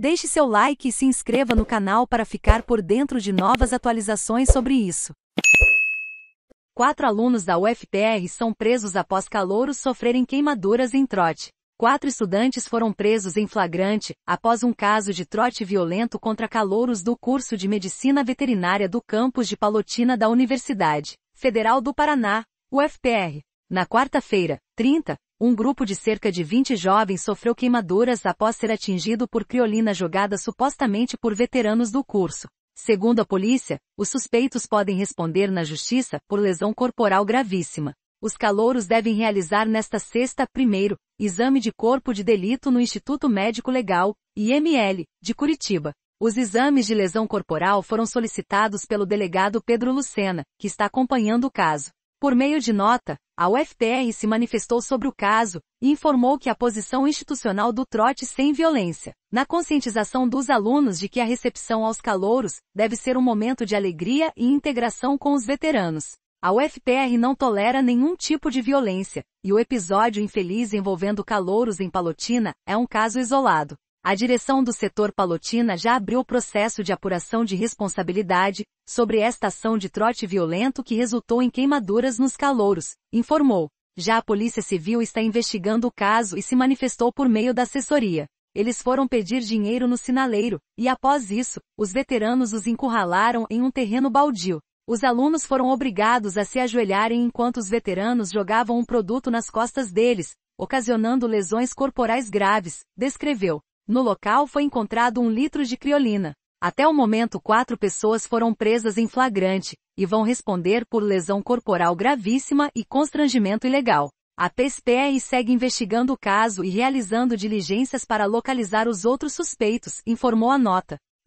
Deixe seu like e se inscreva no canal para ficar por dentro de novas atualizações sobre isso. Quatro alunos da UFPR são presos após calouros sofrerem queimaduras em trote. Quatro estudantes foram presos em flagrante, após um caso de trote violento contra calouros do curso de Medicina Veterinária do campus de Palotina da Universidade Federal do Paraná, UFPR. Na quarta-feira, 30, um grupo de cerca de 20 jovens sofreu queimaduras após ser atingido por criolina jogada supostamente por veteranos do curso. Segundo a polícia, os suspeitos podem responder na justiça por lesão corporal gravíssima. Os calouros devem realizar nesta sexta, primeiro, exame de corpo de delito no Instituto Médico Legal, IML, de Curitiba. Os exames de lesão corporal foram solicitados pelo delegado Pedro Lucena, que está acompanhando o caso. Por meio de nota, a UFPR se manifestou sobre o caso e informou que a posição institucional do trote sem violência, na conscientização dos alunos de que a recepção aos calouros deve ser um momento de alegria e integração com os veteranos. A UFPR não tolera nenhum tipo de violência, e o episódio infeliz envolvendo calouros em Palotina é um caso isolado. A direção do setor Palotina já abriu processo de apuração de responsabilidade sobre esta ação de trote violento que resultou em queimaduras nos calouros, informou. Já a Polícia Civil está investigando o caso e se manifestou por meio da assessoria. Eles foram pedir dinheiro no sinaleiro, e após isso, os veteranos os encurralaram em um terreno baldio. Os alunos foram obrigados a se ajoelharem enquanto os veteranos jogavam um produto nas costas deles, ocasionando lesões corporais graves, descreveu. No local foi encontrado um litro de criolina. Até o momento quatro pessoas foram presas em flagrante, e vão responder por lesão corporal gravíssima e constrangimento ilegal. A PSPE segue investigando o caso e realizando diligências para localizar os outros suspeitos, informou a nota.